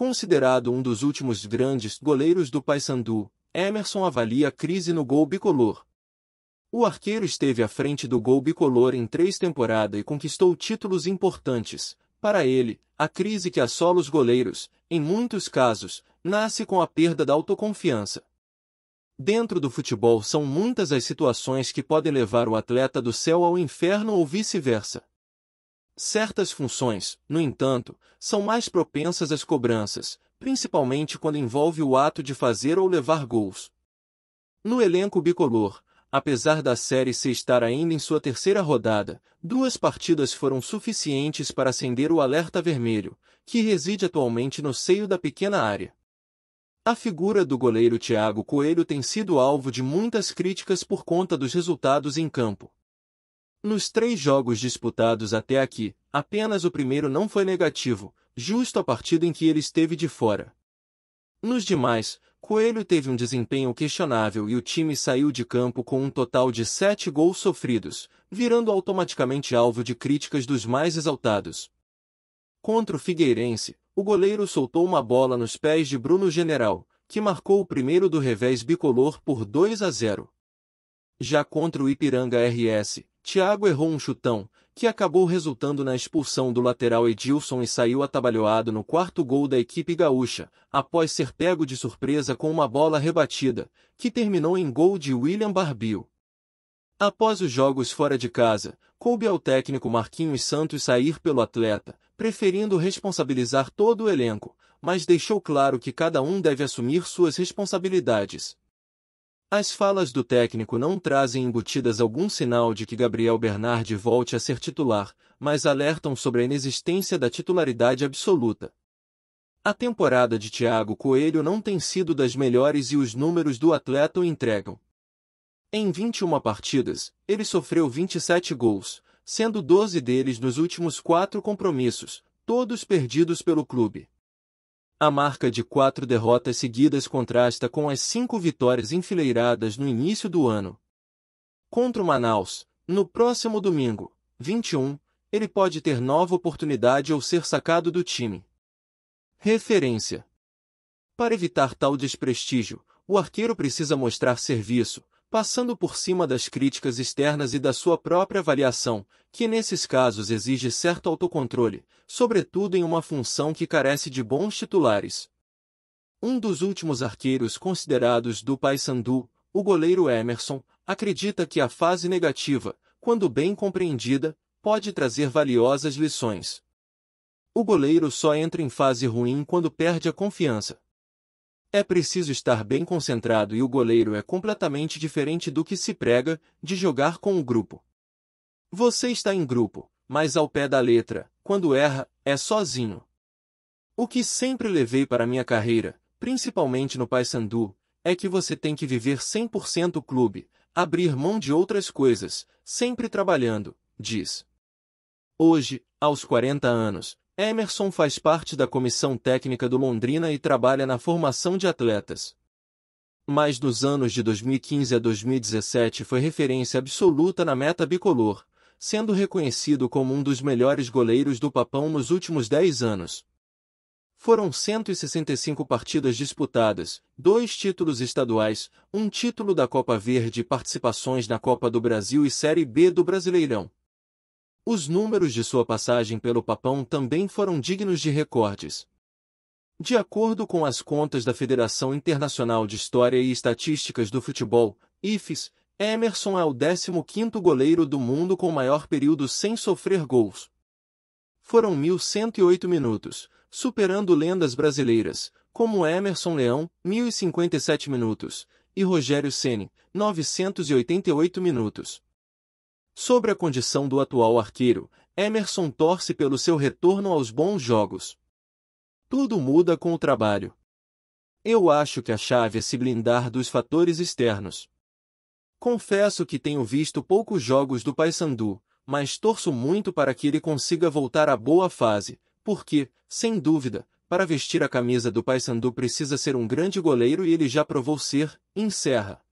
Considerado um dos últimos grandes goleiros do Paysandu, Emerson avalia a crise no gol bicolor. O arqueiro esteve à frente do gol bicolor em três temporadas e conquistou títulos importantes. Para ele, a crise que assola os goleiros, em muitos casos, nasce com a perda da autoconfiança. Dentro do futebol são muitas as situações que podem levar o atleta do céu ao inferno ou vice-versa. Certas funções, no entanto, são mais propensas às cobranças, principalmente quando envolve o ato de fazer ou levar gols. No elenco bicolor, apesar da Série se estar ainda em sua terceira rodada, duas partidas foram suficientes para acender o alerta vermelho, que reside atualmente no seio da pequena área. A figura do goleiro Thiago Coelho tem sido alvo de muitas críticas por conta dos resultados em campo. Nos três jogos disputados até aqui, apenas o primeiro não foi negativo, justo a partida em que ele esteve de fora. Nos demais, Coelho teve um desempenho questionável e o time saiu de campo com um total de sete gols sofridos, virando automaticamente alvo de críticas dos mais exaltados. Contra o Figueirense, o goleiro soltou uma bola nos pés de Bruno General, que marcou o primeiro do revés bicolor por 2 a 0. Já contra o Ipiranga RS, Thiago errou um chutão, que acabou resultando na expulsão do lateral Edilson e saiu atabalhoado no quarto gol da equipe gaúcha, após ser pego de surpresa com uma bola rebatida, que terminou em gol de William Barbio. Após os jogos fora de casa, coube ao técnico Marquinhos Santos sair pelo atleta, preferindo responsabilizar todo o elenco, mas deixou claro que cada um deve assumir suas responsabilidades, as falas do técnico não trazem embutidas algum sinal de que Gabriel Bernardi volte a ser titular, mas alertam sobre a inexistência da titularidade absoluta. A temporada de Thiago Coelho não tem sido das melhores e os números do atleta o entregam. Em 21 partidas, ele sofreu 27 gols, sendo 12 deles nos últimos quatro compromissos, todos perdidos pelo clube. A marca de quatro derrotas seguidas contrasta com as cinco vitórias enfileiradas no início do ano. Contra o Manaus, no próximo domingo, 21, ele pode ter nova oportunidade ou ser sacado do time. Referência: Para evitar tal desprestígio, o arqueiro precisa mostrar serviço, passando por cima das críticas externas e da sua própria avaliação, que nesses casos exige certo autocontrole, sobretudo em uma função que carece de bons titulares. Um dos últimos arqueiros considerados do Paysandu, o goleiro Emerson, acredita que a fase negativa, quando bem compreendida, pode trazer valiosas lições. O goleiro só entra em fase ruim quando perde a confiança, é preciso estar bem concentrado e o goleiro é completamente diferente do que se prega de jogar com o grupo. Você está em grupo, mas ao pé da letra, quando erra, é sozinho. O que sempre levei para minha carreira, principalmente no Paysandu, é que você tem que viver 100% clube, abrir mão de outras coisas, sempre trabalhando, diz. Hoje, aos 40 anos, Emerson faz parte da comissão técnica do Londrina e trabalha na formação de atletas. Mas dos anos de 2015 a 2017 foi referência absoluta na meta bicolor, sendo reconhecido como um dos melhores goleiros do Papão nos últimos 10 anos. Foram 165 partidas disputadas, dois títulos estaduais, um título da Copa Verde e participações na Copa do Brasil e Série B do Brasileirão. Os números de sua passagem pelo Papão também foram dignos de recordes. De acordo com as contas da Federação Internacional de História e Estatísticas do Futebol, IFES, Emerson é o 15º goleiro do mundo com maior período sem sofrer gols. Foram 1.108 minutos, superando lendas brasileiras, como Emerson Leão, 1.057 minutos, e Rogério Ceni, 988 minutos. Sobre a condição do atual arqueiro, Emerson torce pelo seu retorno aos bons jogos. Tudo muda com o trabalho. Eu acho que a chave é se blindar dos fatores externos. Confesso que tenho visto poucos jogos do Paysandu, mas torço muito para que ele consiga voltar à boa fase, porque, sem dúvida, para vestir a camisa do Paysandu precisa ser um grande goleiro e ele já provou ser, encerra.